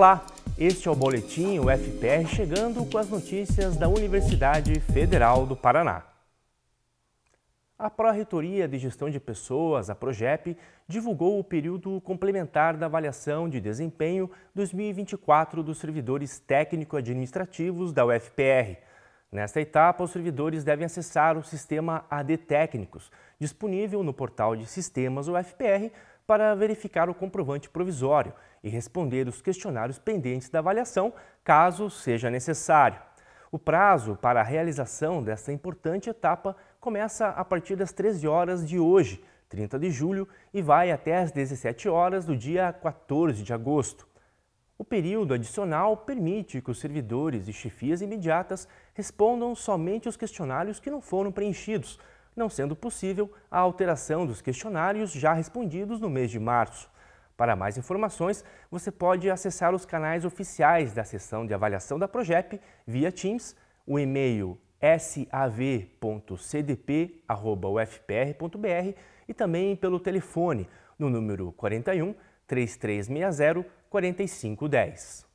Olá, este é o Boletim UFPR chegando com as notícias da Universidade Federal do Paraná. A Pró-Reitoria de Gestão de Pessoas, a PROGEP, divulgou o período complementar da avaliação de desempenho 2024 dos servidores técnico-administrativos da UFPR. Nesta etapa, os servidores devem acessar o sistema AD Técnicos, disponível no portal de sistemas UFPR, para verificar o comprovante provisório e responder os questionários pendentes da avaliação, caso seja necessário. O prazo para a realização desta importante etapa começa a partir das 13 horas de hoje, 30 de julho, e vai até as 17 horas do dia 14 de agosto. O período adicional permite que os servidores e chefias imediatas respondam somente os questionários que não foram preenchidos, não sendo possível a alteração dos questionários já respondidos no mês de março. Para mais informações, você pode acessar os canais oficiais da sessão de avaliação da Projep via Teams, o e-mail sav.cdp.ufpr.br e também pelo telefone no número 41 3360 4510.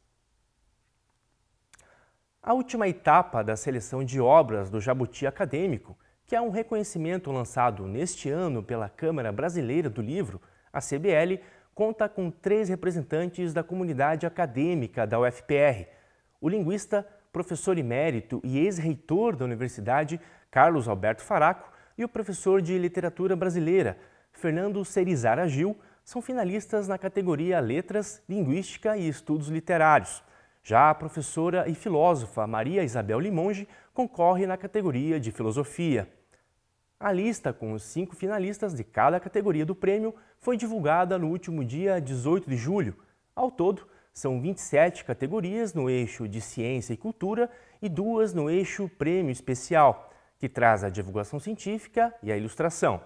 A última etapa da seleção de obras do Jabuti Acadêmico, que é um reconhecimento lançado neste ano pela Câmara Brasileira do Livro, a CBL, conta com três representantes da comunidade acadêmica da UFPR. O linguista, professor emérito e ex-reitor da universidade, Carlos Alberto Faraco, e o professor de literatura brasileira, Fernando Cerizara Gil, são finalistas na categoria Letras, Linguística e Estudos Literários. Já a professora e filósofa Maria Isabel Limonge concorre na categoria de Filosofia. A lista com os cinco finalistas de cada categoria do prêmio foi divulgada no último dia 18 de julho. Ao todo, são 27 categorias no eixo de ciência e cultura e duas no eixo prêmio especial, que traz a divulgação científica e a ilustração.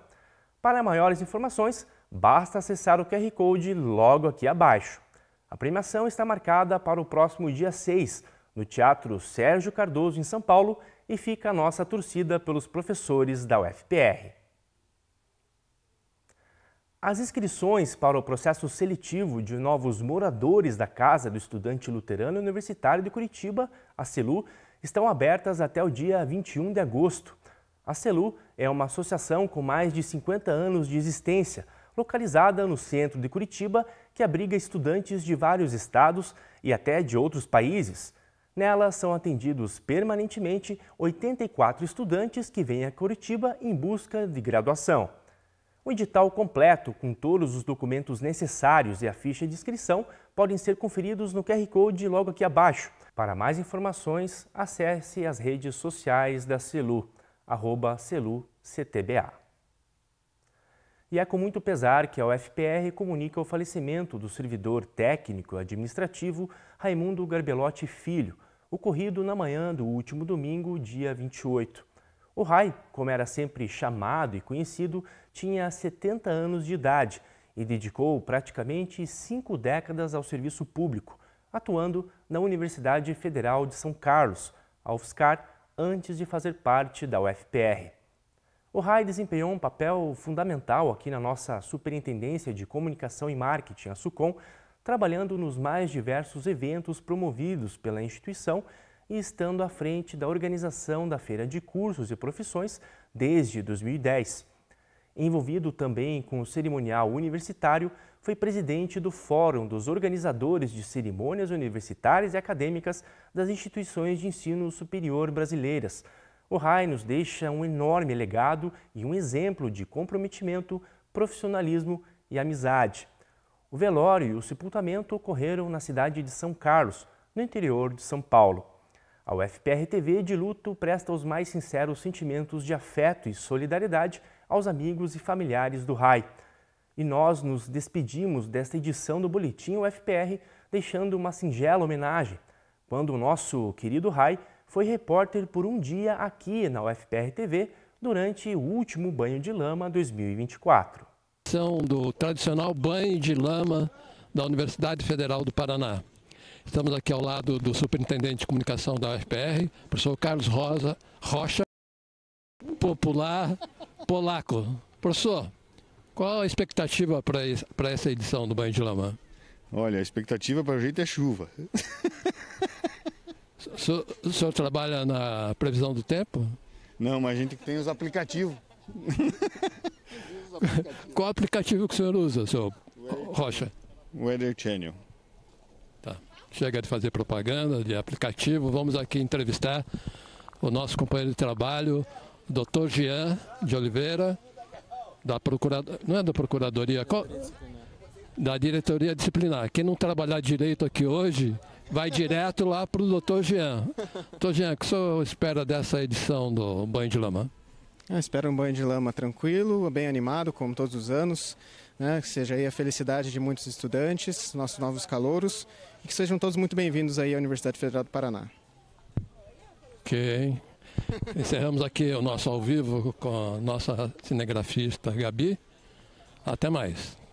Para maiores informações, basta acessar o QR Code logo aqui abaixo. A premiação está marcada para o próximo dia 6, no Teatro Sérgio Cardoso, em São Paulo, e fica a nossa torcida pelos professores da UFPR. As inscrições para o processo seletivo de novos moradores da Casa do Estudante Luterano Universitário de Curitiba, a CELU, estão abertas até o dia 21 de agosto. A CELU é uma associação com mais de 50 anos de existência, localizada no centro de Curitiba, que abriga estudantes de vários estados e até de outros países. Nela são atendidos permanentemente 84 estudantes que vêm a Curitiba em busca de graduação. O edital completo, com todos os documentos necessários e a ficha de inscrição, podem ser conferidos no QR Code logo aqui abaixo. Para mais informações, acesse as redes sociais da CELU, arroba CELUCTBA. E é com muito pesar que a UFPR comunica o falecimento do servidor técnico administrativo Raimundo Garbelotti Filho, ocorrido na manhã do último domingo, dia 28. O Rai, como era sempre chamado e conhecido, tinha 70 anos de idade e dedicou praticamente cinco décadas ao serviço público, atuando na Universidade Federal de São Carlos, a UFSCar, antes de fazer parte da UFPR. O RAI desempenhou um papel fundamental aqui na nossa Superintendência de Comunicação e Marketing, a SUCOM, trabalhando nos mais diversos eventos promovidos pela instituição e estando à frente da organização da Feira de Cursos e Profissões desde 2010. Envolvido também com o cerimonial universitário, foi presidente do Fórum dos Organizadores de Cerimônias Universitárias e Acadêmicas das Instituições de Ensino Superior Brasileiras. O RAI nos deixa um enorme legado e um exemplo de comprometimento, profissionalismo e amizade. O velório e o sepultamento ocorreram na cidade de São Carlos, no interior de São Paulo. A UFPR TV de luto presta os mais sinceros sentimentos de afeto e solidariedade aos amigos e familiares do RAI. E nós nos despedimos desta edição do Boletim UFPR, deixando uma singela homenagem, quando o nosso querido RAI foi repórter por um dia aqui na UFPR TV durante o último Banho de Lama 2024 edição do tradicional banho de lama da Universidade Federal do Paraná. Estamos aqui ao lado do superintendente de comunicação da UFPR, professor Carlos Rosa Rocha, popular polaco. Professor, qual a expectativa para essa edição do Banho de Lama? Olha, a expectativa para a gente é chuva. O senhor, o senhor trabalha na previsão do tempo? Não, mas a gente tem os aplicativos. aplicativo. Qual aplicativo que o senhor usa, senhor Rocha? Weather Channel. Tá. Chega de fazer propaganda de aplicativo. Vamos aqui entrevistar o nosso companheiro de trabalho, Dr. Jean de Oliveira, da Procuradoria. Não é da Procuradoria? Qual? Da diretoria disciplinar. Quem não trabalhar direito aqui hoje, vai direto lá para o doutor Jean. Doutor Jean, o que o senhor espera dessa edição do Banho de Lamã? Eu é, espero um banho de lama tranquilo, bem animado, como todos os anos. Né? Que seja aí a felicidade de muitos estudantes, nossos novos calouros, e que sejam todos muito bem-vindos aí à Universidade Federal do Paraná. Ok. Encerramos aqui o nosso ao vivo com a nossa cinegrafista Gabi. Até mais.